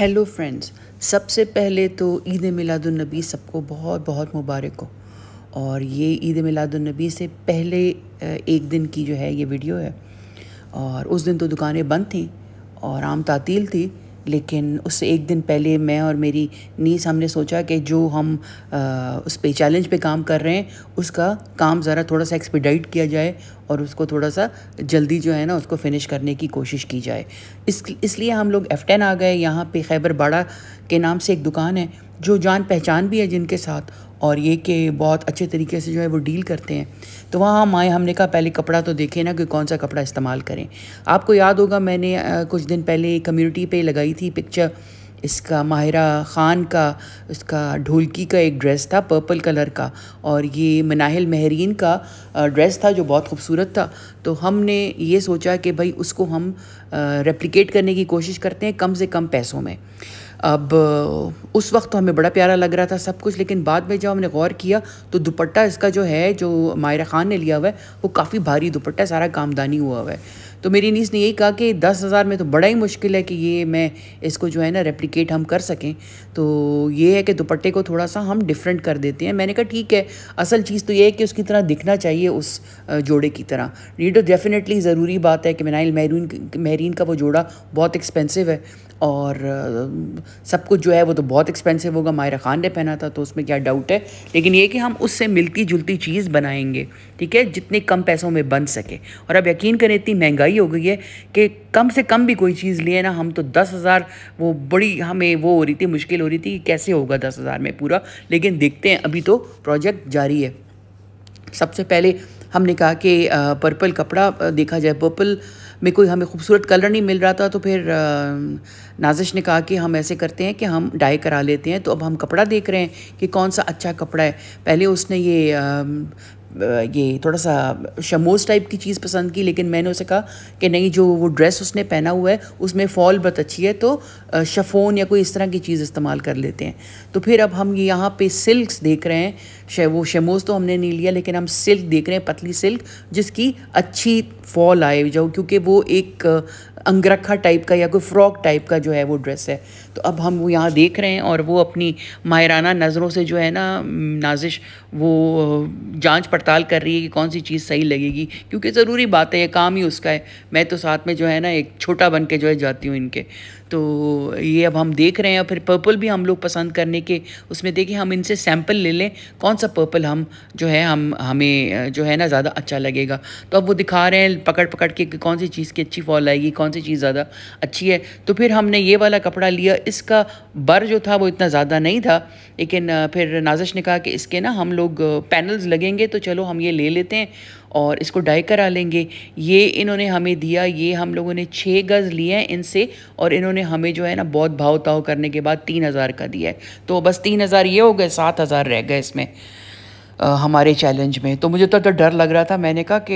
hello friends सबसे पहले तो ईद मिलादुलनबी सबको बहुत बहुत मुबारक हो और ये ईद मिलादुलनबी से पहले एक दिन की जो है ये वीडियो है और उस दिन तो दुकानें बंद थी और आम तातील थी लेकिन उससे एक दिन पहले मैं और मेरी नीस हमने सोचा कि जो हम आ, उस पे चैलेंज पे काम कर रहे हैं उसका काम ज़रा थोड़ा सा एक्सपीडाइट किया जाए और उसको थोड़ा सा जल्दी जो है ना उसको फिनिश करने की कोशिश की जाए इस इसलिए हम लोग एफ टेन आ गए यहाँ पे खैबर बाड़ा के नाम से एक दुकान है जो जान पहचान भी है जिनके साथ और ये कि बहुत अच्छे तरीके से जो है वो डील करते हैं तो वहाँ हम आए हमने कहा पहले कपड़ा तो देखें ना कि कौन सा कपड़ा इस्तेमाल करें आपको याद होगा मैंने कुछ दिन पहले कम्युनिटी पे लगाई थी पिक्चर इसका माहिरा ख़ान का इसका ढोलकी का एक ड्रेस था पर्पल कलर का और ये मनाहिल महरीन का ड्रेस था जो बहुत खूबसूरत था तो हमने ये सोचा कि भाई उसको हम रेप्लिकेट करने की कोशिश करते हैं कम से कम पैसों में अब उस वक्त तो हमें बड़ा प्यारा लग रहा था सब कुछ लेकिन बाद में जब हमने गौर किया तो दुपट्टा इसका जो है जो मायरा ख़ान ने लिया हुआ है वो काफ़ी भारी दुपट्टा सारा कामदानी हुआ हुआ है तो मेरी नीस ने यही कहा कि दस हज़ार में तो बड़ा ही मुश्किल है कि ये मैं इसको जो है ना रेप्लिकेट हम कर सकें तो ये है कि दुपट्टे को थोड़ा सा हम डिफरेंट कर देते हैं मैंने कहा ठीक है असल चीज़ तो ये है कि उसकी तरह दिखना चाहिए उस जोड़े की तरह ये तो डेफ़िनेटली ज़रूरी बात है कि मिनाइल महरून महरीन का वो जोड़ा बहुत एक्सपेंसिव है और सब कुछ जो है वो तो बहुत एक्सपेंसिव होगा मायरा ख़ान ने पहना था तो उसमें क्या डाउट है लेकिन ये कि हम उससे मिलती जुलती चीज़ बनाएंगे ठीक है जितने कम पैसों में बन सके और अब यकीन करें इतनी महंगाई हो गई है कि कम से कम भी कोई चीज़ लिए ना हम तो दस हज़ार वो बड़ी हमें वो हो रही थी मुश्किल हो रही थी कि कैसे होगा दस हज़ार में पूरा लेकिन देखते हैं अभी तो प्रोजेक्ट जारी है सबसे पहले हमने कहा कि पर्पल कपड़ा देखा जाए पर्पल में कोई हमें खूबसूरत कलर नहीं मिल रहा था तो फिर नाजिश ने कहा कि हम ऐसे करते हैं कि हम डाई करा लेते हैं तो अब हम कपड़ा देख रहे हैं कि कौन सा अच्छा कपड़ा है पहले उसने ये ये थोड़ा सा शमोस टाइप की चीज़ पसंद की लेकिन मैंने उसे कहा कि नहीं जो वो ड्रेस उसने पहना हुआ है उसमें फॉल बहुत अच्छी है तो शफोन या कोई इस तरह की चीज़ इस्तेमाल कर लेते हैं तो फिर अब हम यहाँ पे सिल्क देख रहे हैं शे वो शमोस तो हमने नहीं लिया लेकिन हम सिल्क देख रहे हैं पतली सिल्क जिसकी अच्छी फॉल आए जाओ क्योंकि वो एक अंगरखा टाइप का या कोई फ्रॉक टाइप का जो है वो ड्रेस है तो अब हम वो यहाँ देख रहे हैं और वो अपनी मायराना नज़रों से जो है ना नाजिश वो जांच पड़ताल कर रही है कि कौन सी चीज़ सही लगेगी क्योंकि ज़रूरी बात है ये काम ही उसका है मैं तो साथ में जो है ना एक छोटा बन के जो है जाती हूँ इनके तो ये अब हम देख रहे हैं और फिर पर्पल भी हम लोग पसंद करने के उसमें देखिए हम इनसे सैम्पल ले लें कौन सा पर्पल हम जो है हम हमें जो है ना ज़्यादा अच्छा लगेगा तो अब वो दिखा रहे हैं पकड़ पकड़ के कौन सी चीज़ की अच्छी फॉल आएगी कौन कौन सी चीज़ ज़्यादा अच्छी है तो फिर हमने ये वाला कपड़ा लिया इसका बर जो था वो इतना ज़्यादा नहीं था लेकिन फिर नाजिश ने कहा कि इसके ना हम लोग पैनल्स लगेंगे तो चलो हम ये ले लेते हैं और इसको डाई करा लेंगे ये इन्होंने हमें दिया ये हम लोगों ने छः गज़ लिए हैं इनसे और इन्होंने हमें जो है ना बहुत भाव ताव करने के बाद तीन हज़ार का दिया है तो बस तीन हज़ार ये हो गए सात हज़ार रह गए इसमें हमारे चैलेंज में तो मुझे तो तो डर लग रहा था मैंने कहा कि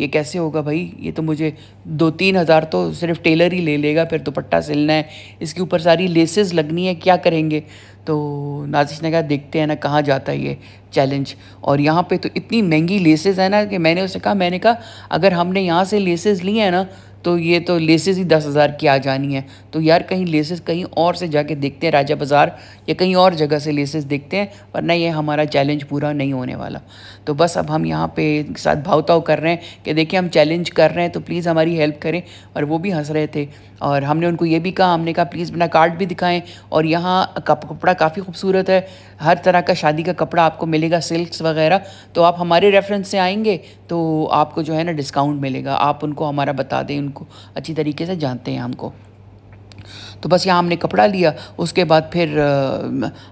ये कैसे होगा भाई ये तो मुझे दो तीन हज़ार तो सिर्फ टेलर ही ले लेगा फिर दुपट्टा सिलना है इसके ऊपर सारी लेसेस लगनी है क्या करेंगे तो नाजिश ने कहा देखते हैं ना कहाँ जाता है ये चैलेंज और यहाँ पे तो इतनी महंगी लेसेस है ना कि मैंने उसे कहा मैंने कहा अगर हमने यहाँ से लेसेस ली हैं ना तो ये तो लेसेस ही दस हज़ार की आ जानी है तो यार कहीं लेसेस कहीं और से जाके देखते हैं राजा बाज़ार या कहीं और जगह से लेसेस देखते हैं वरना ये हमारा चैलेंज पूरा नहीं होने वाला तो बस अब हम यहाँ पे साथ भावताव कर रहे हैं कि देखिए हम चैलेंज कर रहे हैं तो प्लीज़ हमारी हेल्प करें और वो भी हंस रहे थे और हमने उनको ये भी कहा हमने कहा प्लीज़ अपना कार्ड भी दिखाएँ और यहाँ कपड़ा काफ़ी खूबसूरत है हर तरह का शादी का कपड़ा आपको मिलेगा सिल्कस वगैरह तो आप हमारे रेफरेंस से आएंगे तो आपको जो है ना डिस्काउंट मिलेगा आप उनको हमारा बता दें हमको अच्छी तरीके से जानते हैं हमको तो बस यहाँ हमने कपड़ा लिया उसके बाद फिर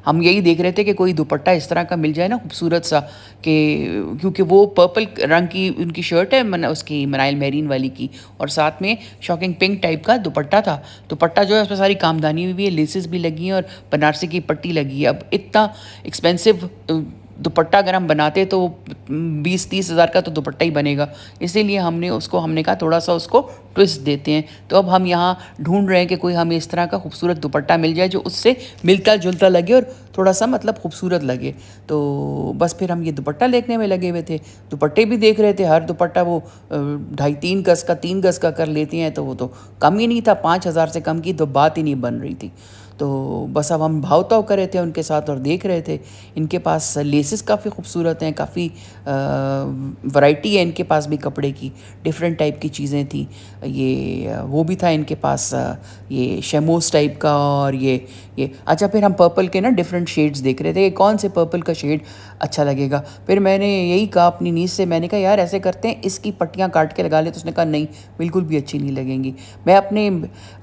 हम यही देख रहे थे कि कोई दुपट्टा इस तरह का मिल जाए ना खूबसूरत सा कि क्योंकि वो पर्पल रंग की उनकी शर्ट है मन उसकी मनाइल मेरीन वाली की और साथ में शॉकिंग पिंक टाइप का दुपट्टा था दुपट्टा जो है उसमें सारी कामदानी भी है लेसेस भी लगी हैं और बनारसी की पट्टी लगी है अब इतना एक्सपेंसिव दुपट्टा अगर हम बनाते तो बीस तीस हज़ार का तो दुपट्टा ही बनेगा इसीलिए हमने उसको हमने कहा थोड़ा सा उसको ट्विस्ट देते हैं तो अब हम यहाँ ढूंढ रहे हैं कि कोई हमें इस तरह का खूबसूरत दुपट्टा मिल जाए जो उससे मिलता जुलता लगे और थोड़ा सा मतलब खूबसूरत लगे तो बस फिर हम ये दुपट्टा देखने में लगे हुए थे दुपट्टे भी देख रहे थे हर दुपट्टा वो ढाई तीन गज़ का तीन गज़ का कर लेते हैं तो वो तो कम ही नहीं था पाँच हज़ार से कम की तो बात ही नहीं बन रही थी तो बस अब हम भाव कर रहे थे उनके साथ और देख रहे थे इनके पास लेसेस काफ़ी खूबसूरत हैं काफ़ी वैरायटी है इनके पास भी कपड़े की डिफरेंट टाइप की चीज़ें थी ये वो भी था इनके पास ये शेमोस टाइप का और ये ये अच्छा फिर हम पर्पल के ना डिफरेंट शेड्स देख रहे थे कौन से पर्पल का शेड अच्छा लगेगा फिर मैंने यही कहा अपनी नीज से मैंने कहा यार ऐसे करते हैं इसकी पट्टियाँ काट के लगा ले तो उसने कहा नहीं बिल्कुल भी अच्छी नहीं लगेंगी मैं अपने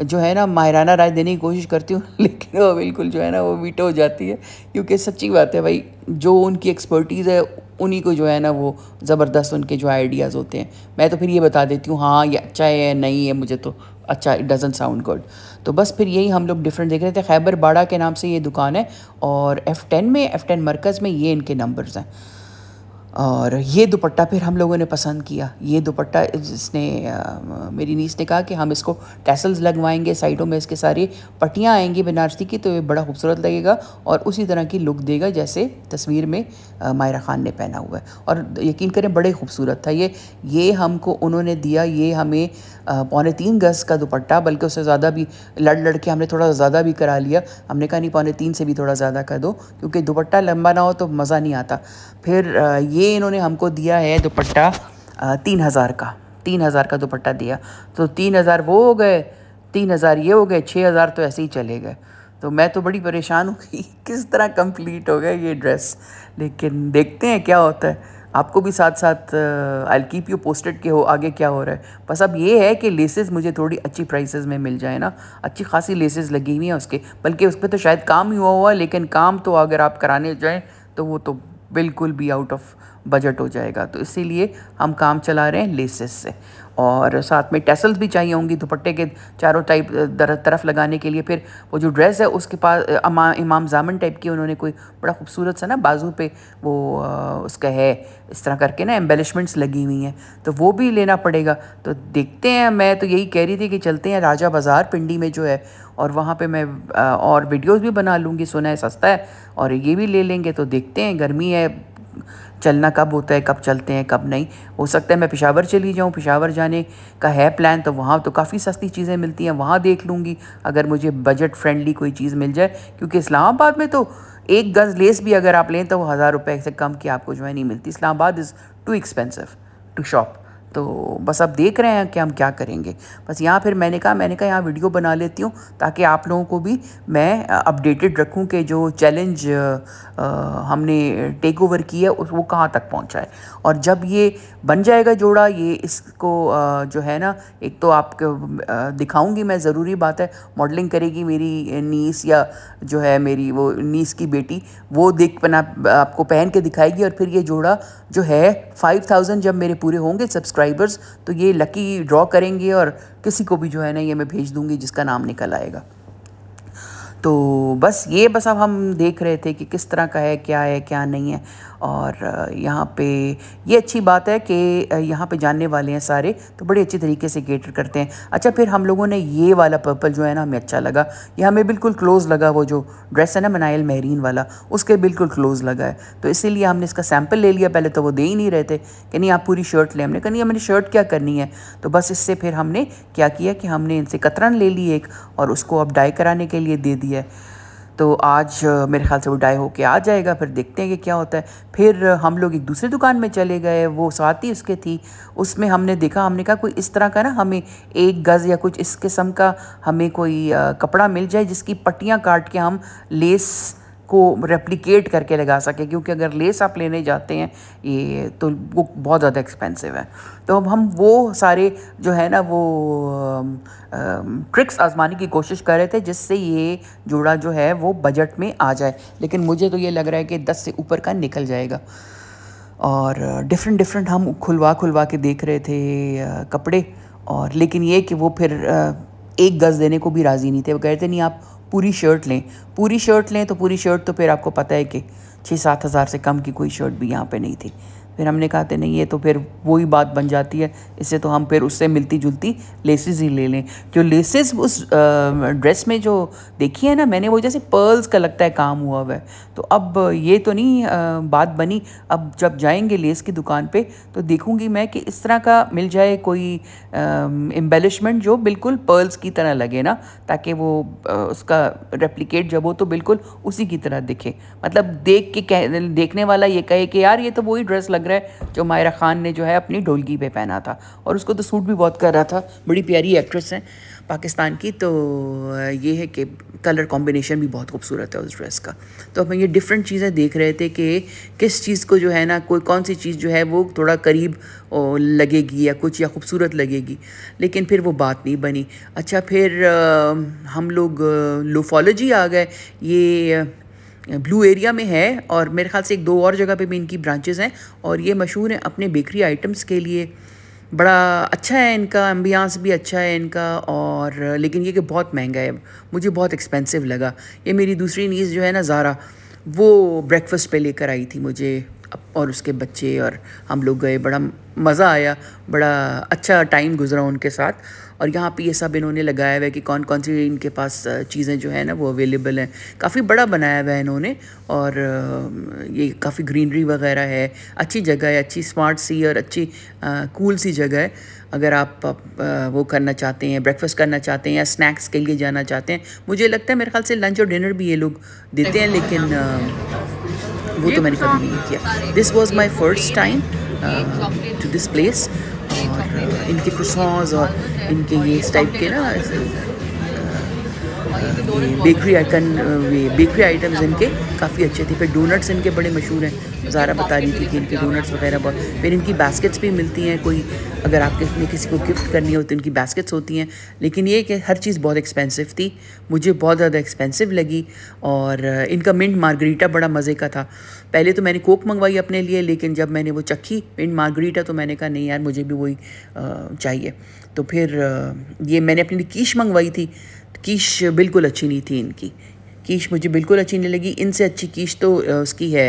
जो है ना माहराना राय देने की कोशिश करती हूँ लेकिन वो बिल्कुल जो है ना वो वीटो हो जाती है क्योंकि सच्ची बात है भाई जो उनकी एक्सपर्टीज़ है उन्हीं को जो है ना वो ज़बरदस्त उनके जो आइडियाज़ होते हैं मैं तो फिर ये बता देती हूँ हाँ ये अच्छा है नहीं है मुझे तो अच्छा इट डजन साउंड गुड तो बस फिर यही हम लोग डिफरेंट देख रहे थे खैबर बाड़ा के नाम से ये दुकान है और एफ़ टेन में एफ़ टेन मरकज़ में ये इनके नंबर्स हैं और ये दुपट्टा फिर हम लोगों ने पसंद किया ये दुपट्टा जिसने आ, मेरी नीस ने कहा कि हम इसको टैसल्स लगवाएंगे साइडों में इसके सारी पट्टियाँ आएंगी बनारसी की तो ये बड़ा खूबसूरत लगेगा और उसी तरह की लुक देगा जैसे तस्वीर में मायरा ख़ान ने पहना हुआ है और यकीन करें बड़े खूबसूरत था ये ये हमको उन्होंने दिया ये हमें पौने तीन गज़ का दुपट्टा बल्कि उससे ज़्यादा भी लड़ लड़ के हमने थोड़ा ज़्यादा भी करा लिया हमने कहा नहीं पौने तीन से भी थोड़ा ज़्यादा कर दो क्योंकि दुपट्टा लंबा ना हो तो मज़ा नहीं आता फिर ये इन्होंने हमको दिया है दुपट्टा तीन हज़ार का तीन हज़ार का दुपट्टा दिया तो तीन हज़ार वो हो गए तीन हज़ार ये हो गए छः हज़ार तो ऐसे ही चले गए तो मैं तो बड़ी परेशान हूँ कि किस तरह कंप्लीट हो गया ये ड्रेस लेकिन देखते हैं क्या होता है आपको भी साथ साथ आई कीप यू पोस्टेड के हो आगे क्या हो रहा है बस अब ये है कि लेसेस मुझे थोड़ी अच्छी प्राइसेस में मिल जाए ना अच्छी खासी लेसेस लगी हुई हैं उसके बल्कि उस पर तो शायद काम ही हुआ हुआ लेकिन काम तो अगर आप कराने जाएँ तो वो तो बिल्कुल भी आउट ऑफ बजट हो जाएगा तो इसीलिए हम काम चला रहे हैं लेसेस से और साथ में टेसल्स भी चाहिए होंगी दुपट्टे के चारों टाइप तरफ लगाने के लिए फिर वो जो ड्रेस है उसके पास इमाम जामन टाइप की उन्होंने कोई बड़ा खूबसूरत सा ना बाजू पे वो उसका है इस तरह करके ना एम्बेलिशमेंट्स लगी हुई हैं तो वो भी लेना पड़ेगा तो देखते हैं मैं तो यही कह रही थी कि चलते हैं राजा बाज़ार पिंडी में जो है और वहाँ पर मैं और वीडियोज भी बना लूँगी सुना है सस्ता है और ये भी ले लेंगे तो देखते हैं गर्मी है चलना कब होता है कब चलते हैं कब नहीं हो सकता है मैं पिशावर चली जाऊँ पिशावर जाने का है प्लान तो वहाँ तो काफ़ी सस्ती चीज़ें मिलती हैं वहाँ देख लूँगी अगर मुझे बजट फ्रेंडली कोई चीज़ मिल जाए क्योंकि इस्लामाबाद में तो एक गज़ लेस भी अगर आप लें तो वो हज़ार रुपये से कम की आपको जो है नहीं मिलती Islamabad is too expensive to shop तो बस अब देख रहे हैं कि हम क्या करेंगे बस यहाँ फिर मैंने कहा मैंने कहा यहाँ वीडियो बना लेती हूँ ताकि आप लोगों को भी मैं अपडेटेड रखूँ कि जो चैलेंज हमने टेक ओवर किया उस वो कहाँ तक पहुँचा है और जब ये बन जाएगा जोड़ा ये इसको जो है ना एक तो आपको दिखाऊँगी मैं ज़रूरी बात है मॉडलिंग करेगी मेरी नीस या जो है मेरी वो नीस की बेटी वो देख पना आपको पहन के दिखाएगी और फिर ये जोड़ा जो है फाइव थाउजेंड जब मेरे पूरे होंगे सब्सक्राइब सब्सक्राइबर्स तो ये लकी ड्रॉ करेंगे और किसी को भी जो है ना ये मैं भेज दूँगी जिसका नाम निकल आएगा तो बस ये बस अब हम देख रहे थे कि किस तरह का है क्या है क्या नहीं है और यहाँ पे ये अच्छी बात है कि यहाँ पे जानने वाले हैं सारे तो बड़े अच्छे तरीके से केटर करते हैं अच्छा फिर हम लोगों ने ये वाला पर्पल जो है ना हमें अच्छा लगा ये हमें बिल्कुल क्लोज़ लगा वो जो ड्रेस है ना मनाइल महरीन वाला उसके बिल्कुल क्लोज़ लगा है तो इसीलिए हमने इसका सैम्पल ले लिया पहले तो वो दे ही नहीं रहे थे कि नहीं आप पूरी शर्ट ले हमने कहा नहीं हमने शर्ट क्या करनी है तो बस इससे फिर हमने क्या किया कि हमने इनसे कतरन ले ली एक और उसको अब डाई कराने के लिए दे दिया तो आज मेरे ख्याल से वो डाई होके आ जाएगा फिर देखते हैं कि क्या होता है फिर हम लोग एक दूसरी दुकान में चले गए वो साथ ही उसके थी उसमें हमने देखा हमने कहा कोई इस तरह का ना हमें एक गज़ या कुछ इस किस्म का हमें कोई कपड़ा मिल जाए जिसकी पट्टियाँ काट के हम लेस को रेप्लिकेट करके लगा सके क्योंकि अगर लेस आप लेने जाते हैं ये तो वो बहुत ज़्यादा एक्सपेंसिव है तो अब हम वो सारे जो है ना वो ट्रिक्स आजमाने की कोशिश कर रहे थे जिससे ये जोड़ा जो है वो बजट में आ जाए लेकिन मुझे तो ये लग रहा है कि दस से ऊपर का निकल जाएगा और डिफरेंट डिफरेंट हम खुलवा खुलवा के देख रहे थे कपड़े और लेकिन ये कि वो फिर एक गज़ देने को भी राज़ी नहीं थे वो कह रहे नहीं आप पूरी शर्ट लें पूरी शर्ट लें तो पूरी शर्ट तो फिर आपको पता है कि छः सात हज़ार से कम की कोई शर्ट भी यहाँ पे नहीं थी फिर हमने कहा थे नहीं ये तो फिर वही बात बन जाती है इससे तो हम फिर उससे मिलती जुलती लेसेस ही ले लें जो लेसेस उस ड्रेस में जो देखी है ना मैंने वो जैसे पर्ल्स का लगता है काम हुआ हुआ है तो अब ये तो नहीं बात बनी अब जब जाएंगे लेस की दुकान पे तो देखूंगी मैं कि इस तरह का मिल जाए कोई एम्बेलिशमेंट जो बिल्कुल पर्ल्स की तरह लगे ना ताकि वो उसका रेप्लिकेट जब हो तो बिल्कुल उसी की तरह दिखे मतलब देख के कह देखने वाला ये कहे कि यार ये तो वही ड्रेस लग रहा है जो मायरा ख़ान ने जो है अपनी ढोलगी पे पहना था और उसको तो सूट भी बहुत कर रहा था बड़ी प्यारी एक्ट्रेस हैं पाकिस्तान की तो ये है कि कलर कॉम्बिनेशन भी बहुत खूबसूरत है उस ड्रेस का तो हम ये डिफरेंट चीज़ें देख रहे थे कि किस चीज़ को जो है ना कोई कौन सी चीज़ जो है वो थोड़ा करीब लगेगी या कुछ या खूबसूरत लगेगी लेकिन फिर वो बात नहीं बनी अच्छा फिर हम लोग लोफोलॉजी आ गए ये ब्लू एरिया में है और मेरे ख्याल से एक दो और जगह पे भी इनकी ब्रांचेज़ हैं और ये मशहूर हैं अपने बेकरी आइटम्स के लिए बड़ा अच्छा है इनका एम्बियांस भी अच्छा है इनका और लेकिन ये कि बहुत महंगा है मुझे बहुत एक्सपेंसिव लगा ये मेरी दूसरी नीज़ जो है ना ज़ारा वो ब्रेकफास्ट पे लेकर आई थी मुझे और उसके बच्चे और हम लोग गए बड़ा मज़ा आया बड़ा अच्छा टाइम गुजरा उनके साथ और यहाँ पे ये सब इन्होंने लगाया हुआ है कि कौन कौन सी इनके पास चीज़ें जो है ना वो अवेलेबल हैं काफ़ी बड़ा बनाया हुआ है इन्होंने और ये काफ़ी ग्रीनरी वगैरह है अच्छी जगह है अच्छी स्मार्ट सी और अच्छी कूल सी जगह है अगर आप, आप वो करना चाहते हैं ब्रेकफास्ट करना चाहते हैं या स्नैक्स के लिए जाना चाहते हैं मुझे लगता है मेरे ख्याल से लंच और डिनर भी ये लोग देते हैं लेकिन वो तो मैंने कभी नहीं किया this was my first time to this place इनके क्रोसॉन्स और इनके ये इस टाइप के ना बेकरी आइकन बेकरी आइटम्स इनके काफ़ी अच्छे थे फिर डोनट्स इनके बड़े मशहूर हैं ज़ारा बता रही थी कि इनके डोनट्स वगैरह बहुत फिर इनकी बास्केट्स भी मिलती हैं कोई अगर आपके में किसी को गिफ्ट करनी हो तो इनकी बास्केट्स होती हैं लेकिन ये कि हर चीज़ बहुत एक्सपेंसिव थी मुझे बहुत ज़्यादा एक्सपेंसिव लगी और इनका मिंट मार्गरीटा बड़ा मज़े का था पहले तो मैंने कोक मंगवाई अपने लिए लेकिन जब मैंने वो चखी मिंट मार्गरीटा तो मैंने कहा नहीं यार मुझे भी वही चाहिए तो फिर ये मैंने अपने लिए कीश मंगवाई थी कीश बिल्कुल अच्छी नहीं थी इनकी कीश मुझे बिल्कुल अच्छी नहीं लगी इनसे अच्छी कीश तो उसकी है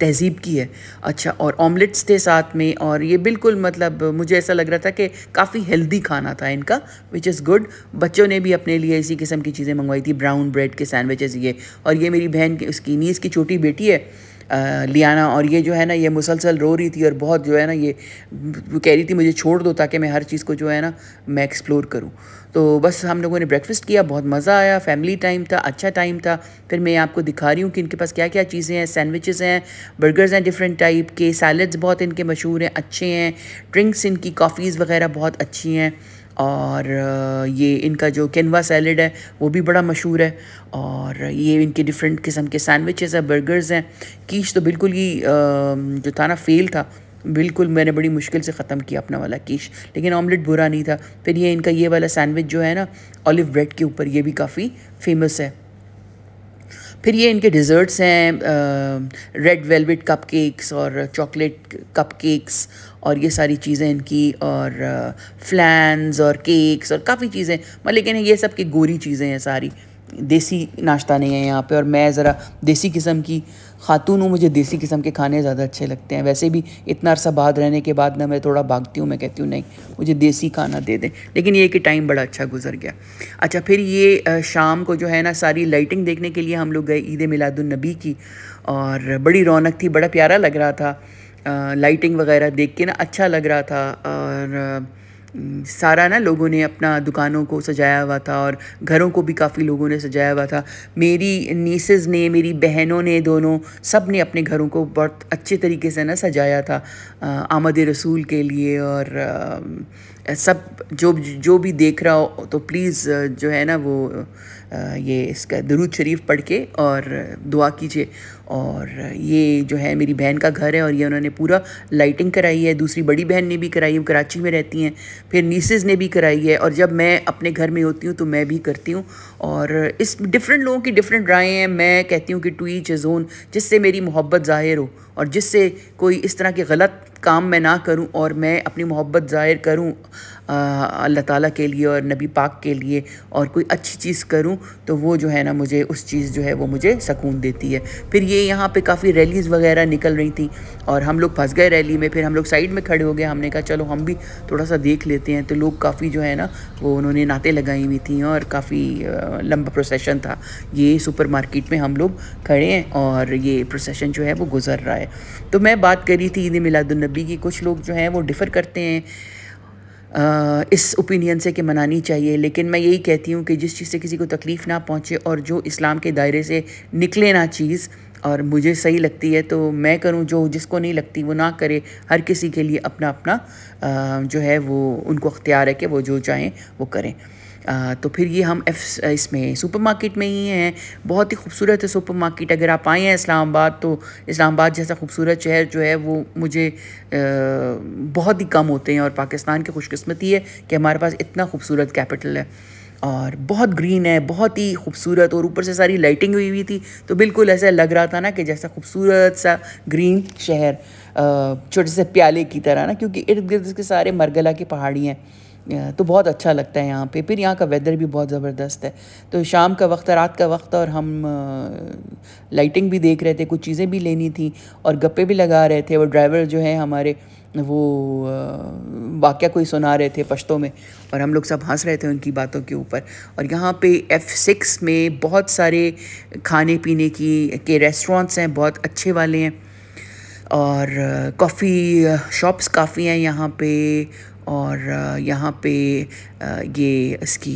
तहज़ीब की है अच्छा और ऑमलेट्स थे साथ में और ये बिल्कुल मतलब मुझे ऐसा लग रहा था कि काफ़ी हेल्दी खाना था इनका विच इज़ गुड बच्चों ने भी अपने लिए इसी किस्म की चीज़ें मंगवाई थी ब्राउन ब्रेड के सैंडविचेस ये और ये मेरी बहन की उसकी नीस की छोटी बेटी है लियाना और ये जो है ना ये मुसलसल रो रही थी और बहुत जो है ना ये कह रही थी मुझे छोड़ दो ताकि मैं हर चीज़ को जो है ना मैं एक्सप्लोर करूँ तो बस हम लोगों ने ब्रेकफास्ट किया बहुत मज़ा आया फैमिली टाइम था अच्छा टाइम था फिर मैं आपको दिखा रही हूँ कि इनके पास क्या क्या चीज़ें हैं सैंडविचेस हैं बर्गर्स हैं डिफरेंट टाइप के सैलड्स बहुत इनके मशहूर हैं अच्छे हैं ड्रिंक्स इनकी कॉफ़ीज़ वगैरह बहुत अच्छी हैं और ये इनका जो कैनवा सैलड है वो भी बड़ा मशहूर है और ये इनके डिफरेंट किस्म के सैंडविचेस हैं बर्गर्स हैं कीच तो बिल्कुल ही जो था ना फेल था बिल्कुल मैंने बड़ी मुश्किल से ख़त्म किया अपना वाला कीश लेकिन ऑमलेट बुरा नहीं था फिर ये इनका ये वाला सैंडविच जो है ना ऑलिव ब्रेड के ऊपर ये भी काफ़ी फेमस है फिर ये इनके डिज़र्ट्स हैं रेड वेलवेट कपकेक्स और चॉकलेट कपकेक्स और ये सारी चीज़ें इनकी और फ्लैंस और केक्स और काफ़ी चीज़ें लेकिन ये सब की गोरी चीज़ें हैं सारी देसी नाश्ता नहीं है यहाँ पे और मैं ज़रा देसी किस्म की खातून हूँ मुझे देसी किस्म के खाने ज़्यादा अच्छे लगते हैं वैसे भी इतना अरसा बाद रहने के बाद ना मैं थोड़ा भागती हूँ मैं कहती हूँ नहीं मुझे देसी खाना दे दें लेकिन ये कि टाइम बड़ा अच्छा गुजर गया अच्छा फिर ये शाम को जो है ना सारी लाइटिंग देखने के लिए हम लोग गए ईद मिलादुलनबी की और बड़ी रौनक थी बड़ा प्यारा लग रहा था लाइटिंग वगैरह देख के ना अच्छा लग रहा था और सारा ना लोगों ने अपना दुकानों को सजाया हुआ था और घरों को भी काफ़ी लोगों ने सजाया हुआ था मेरी नीसेस ने मेरी बहनों ने दोनों सब ने अपने घरों को बहुत अच्छे तरीके से ना सजाया था आमद रसूल के लिए और सब जो जो भी देख रहा हो तो प्लीज़ जो है ना वो ये इसका दरुद शरीफ पढ़ के और दुआ कीजिए और ये जो है मेरी बहन का घर है और ये उन्होंने पूरा लाइटिंग कराई है दूसरी बड़ी बहन ने भी कराई वो कराची में रहती हैं फिर नीसेज ने भी कराई है और जब मैं अपने घर में होती हूँ तो मैं भी करती हूँ और इस डिफरेंट लोगों की डिफरेंट राय हैं मैं कहती हूँ कि टू ईच जोन जिससे मेरी मोहब्बत ज़ाहिर हो और जिससे कोई इस तरह के गलत काम मैं ना करूँ और मैं अपनी मोहब्बत ज़ाहिर करूँ अल्लाह ताला के लिए और नबी पाक के लिए और कोई अच्छी चीज़ करूँ तो वो जो है ना मुझे उस चीज़ जो है वो मुझे सकून देती है फिर ये यहाँ पे काफ़ी रैलीज़ वगैरह निकल रही थी और हम लोग फंस गए रैली में फिर हम लोग साइड में खड़े हो गए हमने कहा चलो हम भी थोड़ा सा देख लेते हैं तो लोग काफ़ी जो है ना वो उन्होंने नाते लगाई हुई थी और काफ़ी लंबा प्रोसेशन था ये सुपर मार्केट में हम लोग खड़े हैं और ये प्रोसेशन जो है वो गुज़र रहा है तो मैं बात करी थी ईद मिलादुलनबी की कुछ लोग जो हैं वो डिफ़र करते हैं इस ओपिनियन से कि मनानी चाहिए लेकिन मैं यही कहती हूँ कि जिस चीज़ से किसी को तकलीफ़ ना पहुँचे और जो इस्लाम के दायरे से निकले ना चीज़ और मुझे सही लगती है तो मैं करूँ जो जिसको नहीं लगती वो ना करे हर किसी के लिए अपना अपना जो है वो उनको अख्तियार है कि वो जो चाहें वो करें तो फिर ये हम एफ इसमें सुपरमार्केट में ही हैं बहुत ही खूबसूरत है सुपरमार्केट अगर आप आए हैं इस्लामाबाद तो इस्लामाबाद जैसा खूबसूरत शहर जो है वो मुझे बहुत ही कम होते हैं और पाकिस्तान की खुशकस्मती है कि हमारे पास इतना खूबसूरत कैपिटल है और बहुत ग्रीन है बहुत ही खूबसूरत और ऊपर से सारी लाइटिंग हुई हुई थी तो बिल्कुल ऐसा लग रहा था ना कि जैसा खूबसूरत सा ग्रीन शहर छोटे से प्याले की तरह ना क्योंकि इर्द गिर्द के सारे मरगला की पहाड़ी हैं तो बहुत अच्छा लगता है यहाँ पे फिर यहाँ का वेदर भी बहुत ज़बरदस्त है तो शाम का वक्त रात का वक्त और हम लाइटिंग भी देख रहे थे कुछ चीज़ें भी लेनी थी और गप्पे भी लगा रहे थे और ड्राइवर जो है हमारे वो वाक्य कोई सुना रहे थे पश्तों में और हम लोग सब हंस रहे थे उनकी बातों के ऊपर और यहाँ पे एफ़ सिक्स में बहुत सारे खाने पीने की के रेस्टोरेंट्स हैं बहुत अच्छे वाले हैं और कॉफ़ी शॉप्स काफ़ी हैं यहाँ पे और यहाँ पे ये इसकी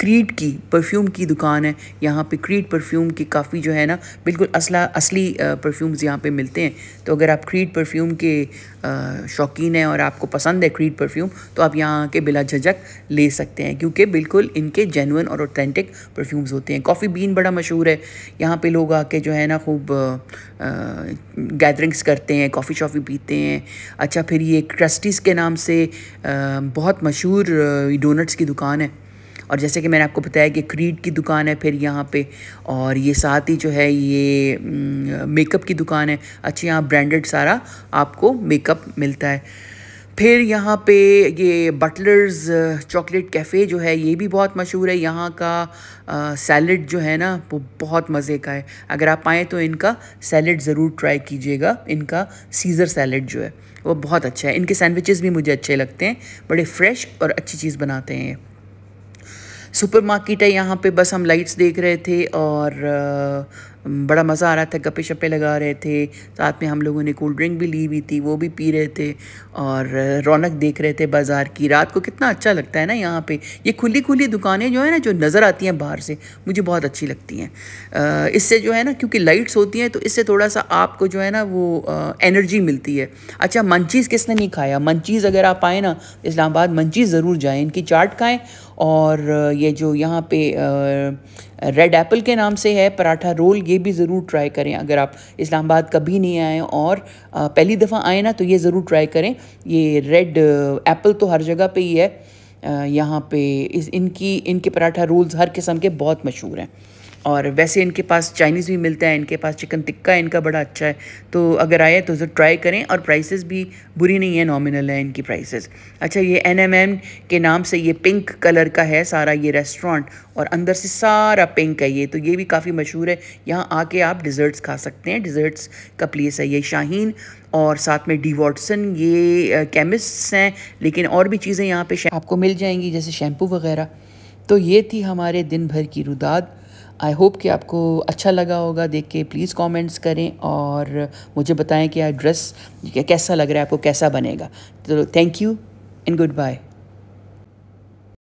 क्रीट की परफ्यूम की दुकान है यहाँ पे क्रीट परफ्यूम की काफ़ी जो है ना बिल्कुल असला असली परफ्यूम्स यहाँ पे मिलते हैं तो अगर आप क्रीट परफ्यूम के शौकीन हैं और आपको पसंद है क्रीट परफ्यूम तो आप यहाँ के बिला झजक ले सकते हैं क्योंकि बिल्कुल इनके जेनवन और ऑथेंटिक परफ्यूम्स होते हैं कॉफ़ी बीन बड़ा मशहूर है यहाँ पर लोग आके जो है ना खूब गैदरिंग्स करते हैं कॉफ़ी शॉफ़ी पीते हैं अच्छा फिर ये क्रस्टीज़ के नाम से बहुत मशहूर डोनट्स की दुकान है और जैसे कि मैंने आपको बताया कि क्रीड की दुकान है फिर यहाँ पे और ये साथ ही जो है ये मेकअप की दुकान है अच्छे यहाँ ब्रांडेड सारा आपको मेकअप मिलता है फिर यहाँ पे ये बटलर्स चॉकलेट कैफ़े जो है ये भी बहुत मशहूर है यहाँ का सैलड जो है ना वो बहुत मज़े का है अगर आप आएँ तो इनका सैलड ज़रूर ट्राई कीजिएगा इनका सीज़र सैलड जो है वो बहुत अच्छा है इनके सैंडविचेस भी मुझे अच्छे लगते हैं बड़े फ्रेश और अच्छी चीज़ बनाते हैं सुपर मार्केट है यहाँ पे बस हम लाइट्स देख रहे थे और बड़ा मज़ा आ रहा था गप्पे शप्पे लगा रहे थे साथ में हम लोगों ने कोल्ड ड्रिंक भी ली हुई थी वो भी पी रहे थे और रौनक देख रहे थे बाज़ार की रात को कितना अच्छा लगता है ना यहाँ पे ये खुली खुली दुकानें जो है ना जो नज़र आती हैं बाहर से मुझे बहुत अच्छी लगती हैं इससे जो है ना क्योंकि लाइट्स होती हैं तो इससे थोड़ा सा आपको जो है ना वो एनर्जी मिलती है अच्छा मंचीज़ किसने नहीं खाया मंचीज़ अगर आप आए ना इस्लामाबाद मंचीज़ ज़रूर जाएँ इनकी चाट खाएँ और ये जो यहाँ पे रेड एप्पल के नाम से है पराठा रोल ये भी ज़रूर ट्राई करें अगर आप इस्लामाबाद कभी नहीं आए और पहली दफ़ा आए ना तो ये ज़रूर ट्राई करें ये रेड एप्पल तो हर जगह पे ही है यहाँ पे इस इनकी इनके पराठा रोल्स हर किस्म के बहुत मशहूर हैं और वैसे इनके पास चाइनीज़ भी मिलता है इनके पास चिकन टिक्का इनका बड़ा अच्छा है तो अगर आए तो ज़रूर ट्राई करें और प्राइसेस भी बुरी नहीं है नॉमिनल है इनकी प्राइसेस अच्छा ये एन के नाम से ये पिंक कलर का है सारा ये रेस्टोरेंट और अंदर से सारा पिंक है ये तो ये भी काफ़ी मशहूर है यहाँ आके आप डिज़र्ट्स खा सकते हैं डिज़र्ट्स का प्लेस है ये शाहीन और साथ में डी वॉटसन ये केमिस्ट्स हैं लेकिन और भी चीज़ें यहाँ पर आपको मिल जाएंगी जैसे शैम्पू वगैरह तो ये थी हमारे दिन भर की रुदाद आई होप कि आपको अच्छा लगा होगा देख के प्लीज़ कमेंट्स करें और मुझे बताएं कि एड्रेस ड्रेस कैसा लग रहा है आपको कैसा बनेगा तो thank you and good bye